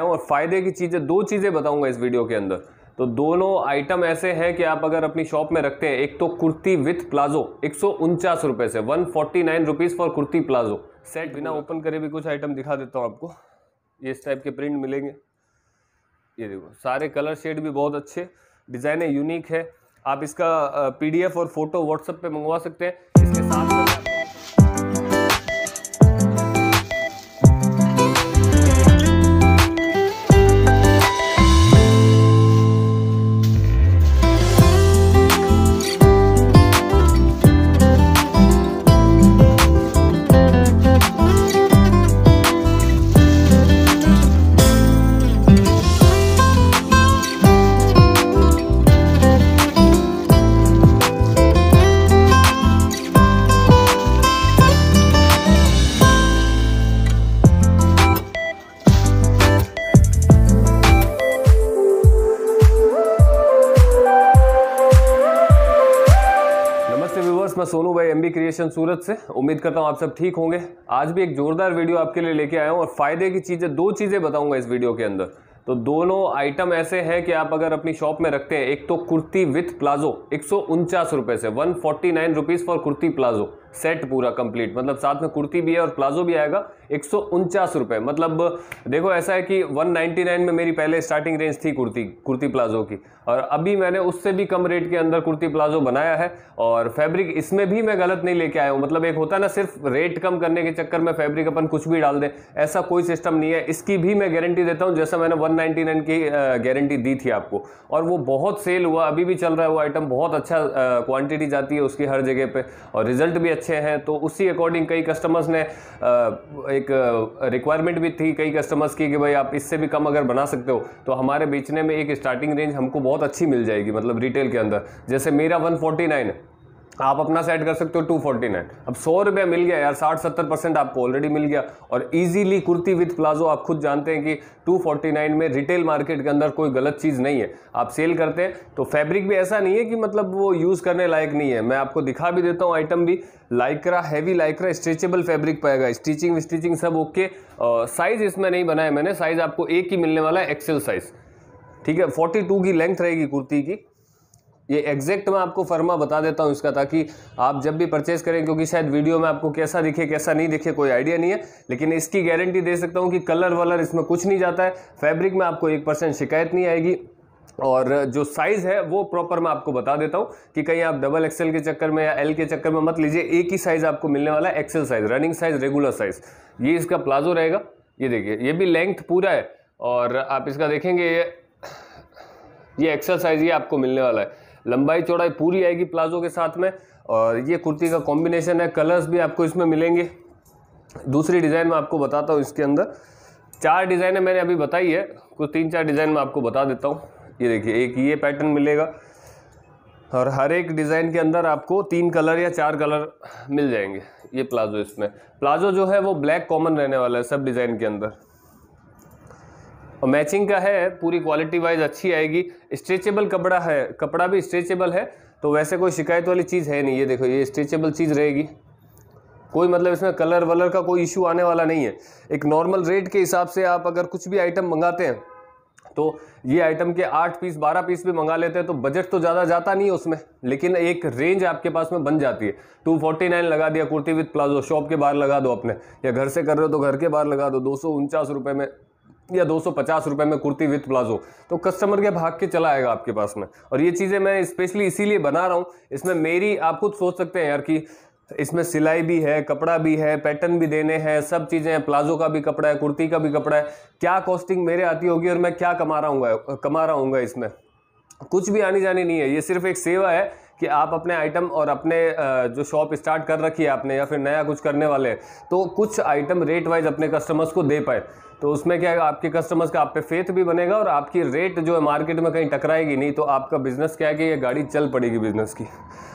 हैं और फ़ायदे की चीज़ें दो चीज़ें बताऊंगा इस वीडियो के अंदर तो दोनों आइटम ऐसे हैं कि आप अगर अपनी शॉप में रखते हैं एक तो कुर्ती विथ प्लाजो एक सौ से one forty for kurti palazzo set बिना ओपन करे भी कुछ आइटम दिखा देता हूँ आपको ये इस टाइप के प्रिंट मिलेंगे ये देखो सारे कलर शेड भी बहुत अच्छे डिज़ाइनें यूनिक है आप इसका पीडीएफ और फोटो व्हाट्सएप पे मंगवा सकते हैं इसके साथ में मैं सोनू भाई एमबी क्रिएशन सूरत से उम्मीद करता हूं आप सब ठीक होंगे आज भी एक जोरदार वीडियो आपके लिए लेके आया हूं और फ़ायदे की चीज़ें दो चीज़ें बताऊंगा इस वीडियो के अंदर तो दोनों आइटम ऐसे हैं कि आप अगर अपनी शॉप में रखते हैं एक तो कुर्ती विथ प्लाजो एक रुपए से one forty nine rupees for kurti palazzo set पूरा कंप्लीट मतलब साथ में कुर्ती भी है और प्लाजो भी आएगा एक रुपए मतलब देखो ऐसा है कि 199 में मेरी पहले स्टार्टिंग रेंज थी कुर्ती कुर्ती प्लाजो की और अभी मैंने उससे भी कम रेट के अंदर कुर्ती प्लाजो बनाया है और फैब्रिक इसमें भी मैं गलत नहीं लेके आया हूँ मतलब एक होता है ना सिर्फ रेट कम करने के चक्कर में फैब्रिक अपन कुछ भी डाल दें ऐसा कोई सिस्टम नहीं है इसकी भी मैं गारंटी देता हूँ जैसा मैंने वन की गारंटी दी थी आपको और वो बहुत सेल हुआ अभी भी चल रहा है वो आइटम बहुत अच्छा क्वान्टिटी जाती है उसकी हर जगह पर और रिजल्ट भी अच्छे हैं तो उसी अकॉर्डिंग कई कस्टमर्स ने एक रिक्वायरमेंट भी थी कई कस्टमर्स की कि भाई आप इससे भी कम अगर बना सकते हो तो हमारे बेचने में एक स्टार्टिंग रेंज हमको बहुत अच्छी मिल जाएगी मतलब रिटेल के अंदर जैसे मेरा 149 नाइन आप अपना सेट कर सकते हो टू फोर्टी नाइन अब सौ रुपया मिल गया यार साठ सत्तर परसेंट आपको ऑलरेडी मिल गया और इजीली कुर्ती विथ प्लाजो आप खुद जानते हैं कि टू फोर्टी नाइन में रिटेल मार्केट के अंदर कोई गलत चीज़ नहीं है आप सेल करते हैं तो फैब्रिक भी ऐसा नहीं है कि मतलब वो यूज़ करने लायक नहीं है मैं आपको दिखा भी देता हूँ आइटम भी Lycra heavy Lycra stretchable fabric पाएगा स्टिचिंग स्टिचिंग सब ओके साइज़ इसमें नहीं बनाया मैंने साइज़ आपको एक ही मिलने वाला है एक्सेल साइज़ ठीक है फोर्टी टू की लेंथ रहेगी कुर्ती की ये एग्जैक्ट मैं आपको फर्मा बता देता हूँ इसका ताकि आप जब भी परचेज करें क्योंकि शायद वीडियो में आपको कैसा दिखे कैसा नहीं दिखे कोई आइडिया नहीं है लेकिन इसकी गारंटी दे सकता हूँ कि कलर वलर इसमें कुछ नहीं जाता है फैब्रिक में आपको एक परसेंट शिकायत नहीं आएगी और जो साइज़ है वो प्रॉपर मैं आपको बता देता हूँ कि कहीं आप डबल एक्सएल के चक्कर में या एल के चक्कर में मत लीजिए एक ही साइज़ आपको मिलने वाला है XL size running size regular size ये इसका प्लाजो रहेगा ये देखिए ये भी लेंथ पूरा है और आप इसका देखेंगे ये ये एक्सेल साइज़ ये आपको मिलने वाला है लंबाई चौड़ाई पूरी आएगी प्लाजो के साथ में और ये कुर्ती का कॉम्बिनेशन है कलर्स भी आपको इसमें मिलेंगे दूसरी डिज़ाइन मैं आपको बताता हूँ इसके अंदर चार डिज़ाइने मैंने अभी बताई है कुछ तीन चार डिज़ाइन मैं आपको बता देता हूँ ये देखिए एक ये पैटर्न मिलेगा और हर एक डिज़ाइन के अंदर आपको तीन कलर या चार कलर मिल जाएंगे ये प्लाजो इसमें प्लाजो जो है वो ब्लैक कॉमन रहने वाला है सब डिज़ाइन के अंदर और मैचिंग का है पूरी क्वालिटी वाइज अच्छी आएगी स्ट्रेचेबल कपड़ा है कपड़ा भी स्ट्रेचेबल है तो वैसे कोई शिकायत वाली चीज़ है नहीं ये देखो ये स्ट्रेचेबल चीज़ रहेगी कोई मतलब इसमें कलर वलर का कोई इशू आने वाला नहीं है एक नॉर्मल रेट के हिसाब से आप अगर कुछ भी आइटम मंगाते हैं तो ये आइटम के आठ पीस बारह पीस भी मंगा लेते हैं तो बजट तो ज़्यादा जाता नहीं है उसमें लेकिन एक रेंज आपके पास में बन जाती है टू फोर्टी नाइन लगा दिया कुर्ती विथ प्लाजो शॉप के बाहर लगा दो अपने या घर से कर रहे हो तो घर के बाहर लगा दो दो सौ में या दो सौ में कुर्ती विथ प्लाजो तो कस्टमर के भाग के चला आएगा आपके पास में और ये चीज़ें मैं स्पेशली इसीलिए बना रहा हूँ इसमें मेरी आप खुद सोच सकते हैं यार कि इसमें सिलाई भी है कपड़ा भी है पैटर्न भी देने हैं सब चीज़ें हैं प्लाजो का भी कपड़ा है कुर्ती का भी कपड़ा है क्या कॉस्टिंग मेरे आती होगी और मैं क्या कमा रहा हूँ कमा रहा हूँ इसमें कुछ भी आनी जानी नहीं है ये सिर्फ एक सेवा है कि आप अपने आइटम और अपने जो शॉप स्टार्ट कर रखी है आपने या फिर नया कुछ करने वाले हैं तो कुछ आइटम रेट वाइज अपने कस्टमर्स को दे पाए तो उसमें क्या है आपके कस्टमर्स का आप पे फेथ भी बनेगा और आपकी रेट जो है मार्केट में कहीं टकराएगी नहीं तो आपका बिज़नेस क्या है कि ये गाड़ी चल पड़ेगी बिज़नेस की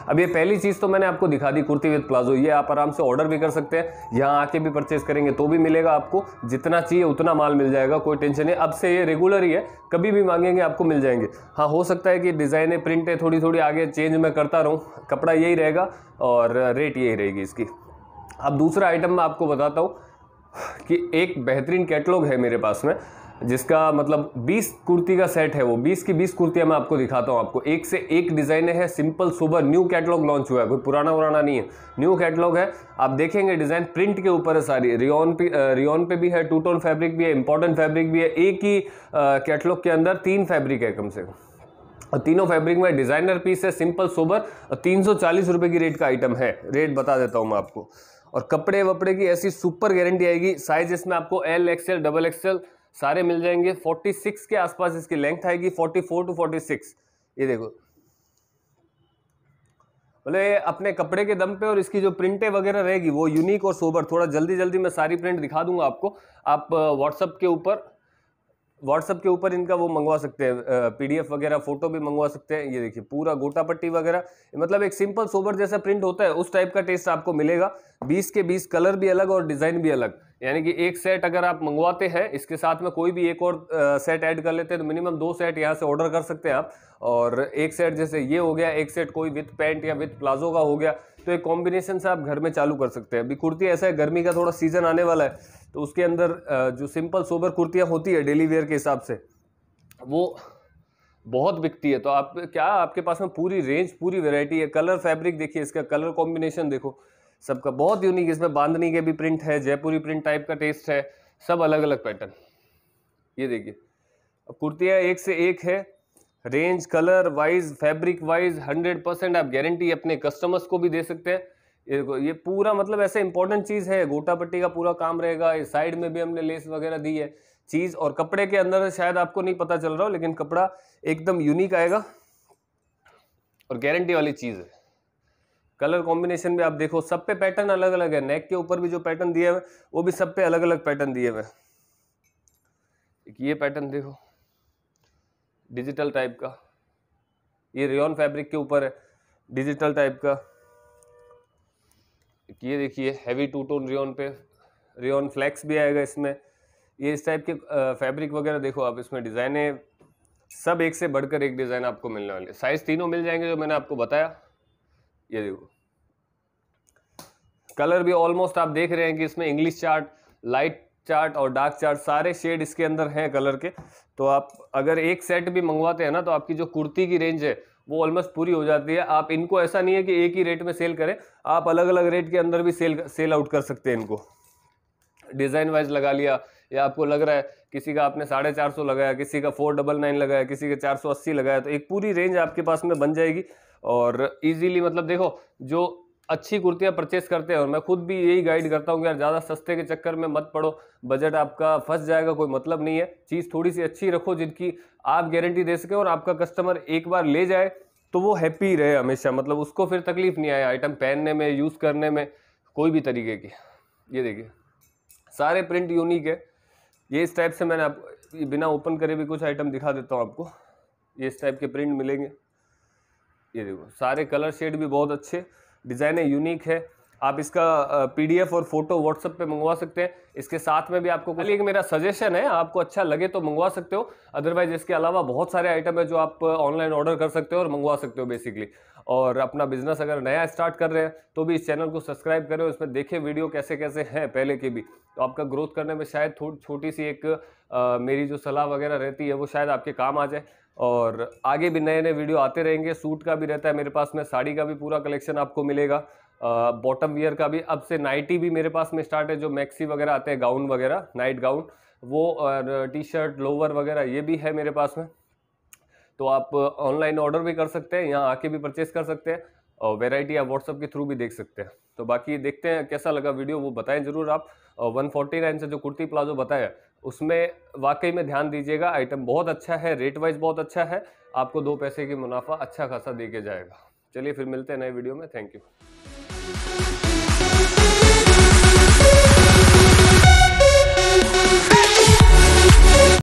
अब ये पहली चीज़ तो मैंने आपको दिखा दी कुर्ती विद प्लाजो ये आप आराम से ऑर्डर भी कर सकते हैं यहाँ आके भी परचेज़ करेंगे तो भी मिलेगा आपको जितना चाहिए उतना माल मिल जाएगा कोई टेंशन नहीं अब से ये रेगुलर ही है कभी भी मांगेंगे आपको मिल जाएंगे हाँ हो सकता है कि डिज़ाइने प्रिंटें थोड़ी थोड़ी आगे चेंज मैं करता रहूँ कपड़ा यही रहेगा और रेट यही रहेगी इसकी अब दूसरा आइटम मैं आपको बताता हूँ कि एक बेहतरीन कैटलॉग है मेरे पास में जिसका मतलब 20 कुर्ती का सेट है वो 20 की 20 कुर्तियाँ मैं आपको दिखाता हूँ आपको एक से एक डिज़ाइने है सिंपल सुबह न्यू कैटलॉग लॉन्च हुआ है कोई पुराना पुराना नहीं है न्यू कैटलॉग है आप देखेंगे डिज़ाइन प्रिंट के ऊपर है सारी रियोन पे रियोन पे भी है टू टोन फैब्रिक भी है इंपॉर्टेंट फैब्रिक भी है एक ही कैटलॉग के अंदर तीन फैब्रिक है कम से कम और तीनों फैब्रिक में डिज़ाइनर पीस है सिंपल सोबर और तीन सौ की रेट का आइटम है रेट बता देता हूँ मैं आपको और कपड़े वपड़े की ऐसी सुपर गारंटी आएगी साइज इसमें आपको एल एक्सएल डबल एक्सएल सारे मिल जाएंगे 46 के आसपास इसकी लेंथ आएगी 44 टू 46 ये देखो बोले अपने कपड़े के दम पे और इसकी जो प्रिंटें वगैरह रहेगी वो यूनिक और सोबर थोड़ा जल्दी जल्दी मैं सारी प्रिंट दिखा दूंगा आपको आप व्हाट्सअप के ऊपर व्हाट्सअप के ऊपर इनका वो मंगवा सकते हैं पीडीएफ वगैरह फोटो भी मंगवा सकते हैं ये देखिए पूरा गोटा पट्टी वगैरह मतलब एक सिंपल सोबर जैसा प्रिंट होता है उस टाइप का टेस्ट आपको मिलेगा 20 के 20 कलर भी अलग और डिज़ाइन भी अलग यानी कि एक सेट अगर आप मंगवाते हैं इसके साथ में कोई भी एक और सेट ऐड कर लेते हैं तो मिनिमम दो सेट यहाँ से ऑर्डर कर सकते हैं आप और एक सेट जैसे ये हो गया एक सेट कोई विथ पैंट या विथ प्लाजो का हो गया तो एक कॉम्बिनेशन से आप घर में चालू कर सकते हैं अभी कुर्ती ऐसा है गर्मी का थोड़ा सीजन आने वाला है तो उसके अंदर जो सिंपल सोबर कुर्तियाँ होती है डेली वेयर के हिसाब से वो बहुत बिकती है तो आप क्या आपके पास में पूरी रेंज पूरी वेराइटी है कलर फैब्रिक देखिए इसका कलर कॉम्बिनेशन देखो सबका बहुत यूनिक इसमें बांधनी के भी प्रिंट है जयपुरी प्रिंट टाइप का टेस्ट है सब अलग अलग पैटर्न ये देखिए अब कुर्तियाँ एक से एक है range colour wise fabric wise hundred percent आप गारंटी अपने कस्टमर्स को भी दे सकते हैं ये, ये पूरा मतलब ऐसे इंपॉर्टेंट चीज़ है गोटा पट्टी का पूरा काम रहेगा साइड में भी हमने लेस वगैरह दी है चीज़ और कपड़े के अंदर शायद आपको नहीं पता चल रहा हो लेकिन कपड़ा एकदम यूनिक आएगा और गारंटी वाली चीज़ है कलर कॉम्बिनेशन में आप देखो सब पे पैटर्न अलग अलग है नेक के ऊपर भी जो पैटर्न दिए हुए वो भी सब पे अलग अलग पैटर्न दिए हुए ये पैटर्न देखो डिजिटल टाइप का ये रेयन फैब्रिक के ऊपर है डिजिटल टाइप का ये देखिए हैवी टू टोन रेयन पे रेयन फ्लैक्स भी आएगा इसमें ये इस टाइप के फैब्रिक वगैरह देखो आप इसमें डिज़ाइने सब एक से बढ़कर एक डिज़ाइन आपको मिलने वाली साइज़ तीनों मिल जाएंगे जो मैंने आपको बताया ये देखो कलर भी ऑलमोस्ट आप देख रहे हैं कि इसमें इंग्लिश चार्ट लाइट चार्ट और डार्क चार्ट सारे शेड इसके अंदर हैं कलर के तो आप अगर एक सेट भी मंगवाते हैं ना तो आपकी जो कुर्ती की रेंज है वो ऑलमोस्ट पूरी हो जाती है आप इनको ऐसा नहीं है कि एक ही रेट में सेल करें आप अलग अलग रेट के अंदर भी सेल सेल आउट कर सकते हैं इनको डिज़ाइन वाइज लगा लिया या आपको लग रहा है किसी का आपने साढ़े चार सौ लगाया किसी का फोर डबल नाइन लगाया किसी का चार सौ अस्सी लगाया तो एक पूरी रेंज आपके पास में बन जाएगी और इजीली मतलब देखो जो अच्छी कुर्तियाँ परचेस करते हैं और मैं खुद भी यही गाइड करता हूँ यार ज़्यादा सस्ते के चक्कर में मत पड़ो बजट आपका फंस जाएगा कोई मतलब नहीं है चीज़ थोड़ी सी अच्छी रखो जिनकी आप गारंटी दे सकें और आपका कस्टमर एक बार ले जाए तो वो हैप्पी रहे हमेशा मतलब उसको फिर तकलीफ नहीं आए आइटम पहनने में यूज़ करने में कोई भी तरीके की ये देखिए सारे प्रिंट यूनिक है ये इस टाइप से मैंने आप बिना ओपन करे भी कुछ आइटम दिखा देता हूँ आपको ये इस टाइप के प्रिंट मिलेंगे ये देखो सारे कलर शेड भी बहुत अच्छे डिज़ाइन है यूनिक है आप इसका पीडीएफ और फोटो व्हाट्सएप पे मंगवा सकते हैं इसके साथ में भी आपको एक मेरा सजेशन है आपको अच्छा लगे तो मंगवा सकते हो अदरवाइज इसके अलावा बहुत सारे आइटम है जो आप ऑनलाइन ऑर्डर कर सकते हो और मंगवा सकते हो बेसिकली और अपना बिजनेस अगर नया स्टार्ट कर रहे हैं तो भी इस चैनल को सब्सक्राइब करें उसमें देखें वीडियो कैसे कैसे हैं पहले के भी तो आपका ग्रोथ करने में शायद छोटी सी एक आ, मेरी जो सलाह वगैरह रहती है वो शायद आपके काम आ जाए और आगे भी नए नए वीडियो आते रहेंगे सूट का भी रहता है मेरे पास में साड़ी का भी पूरा कलेक्शन आपको मिलेगा बॉटम वियर का भी अब से नाइटी भी मेरे पास में स्टार्ट है जो मैक्सी वगैरह आते हैं गाउन वगैरह नाइट गाउन वो टी शर्ट लोवर वगैरह ये भी है मेरे पास में तो आप ऑनलाइन ऑर्डर भी कर सकते हैं यहाँ आके भी परचेस कर सकते हैं और वेराइटी आप व्हाट्सअप के थ्रू भी देख सकते हैं तो बाकी देखते हैं कैसा लगा वीडियो वो बताएं ज़रूर आप 149 से जो कुर्ती प्लाजो बताया उसमें वाकई में ध्यान दीजिएगा आइटम बहुत अच्छा है रेट वाइज बहुत अच्छा है आपको दो पैसे की मुनाफा अच्छा खासा दे के जाएगा चलिए फिर मिलते हैं नए वीडियो में थैंक यू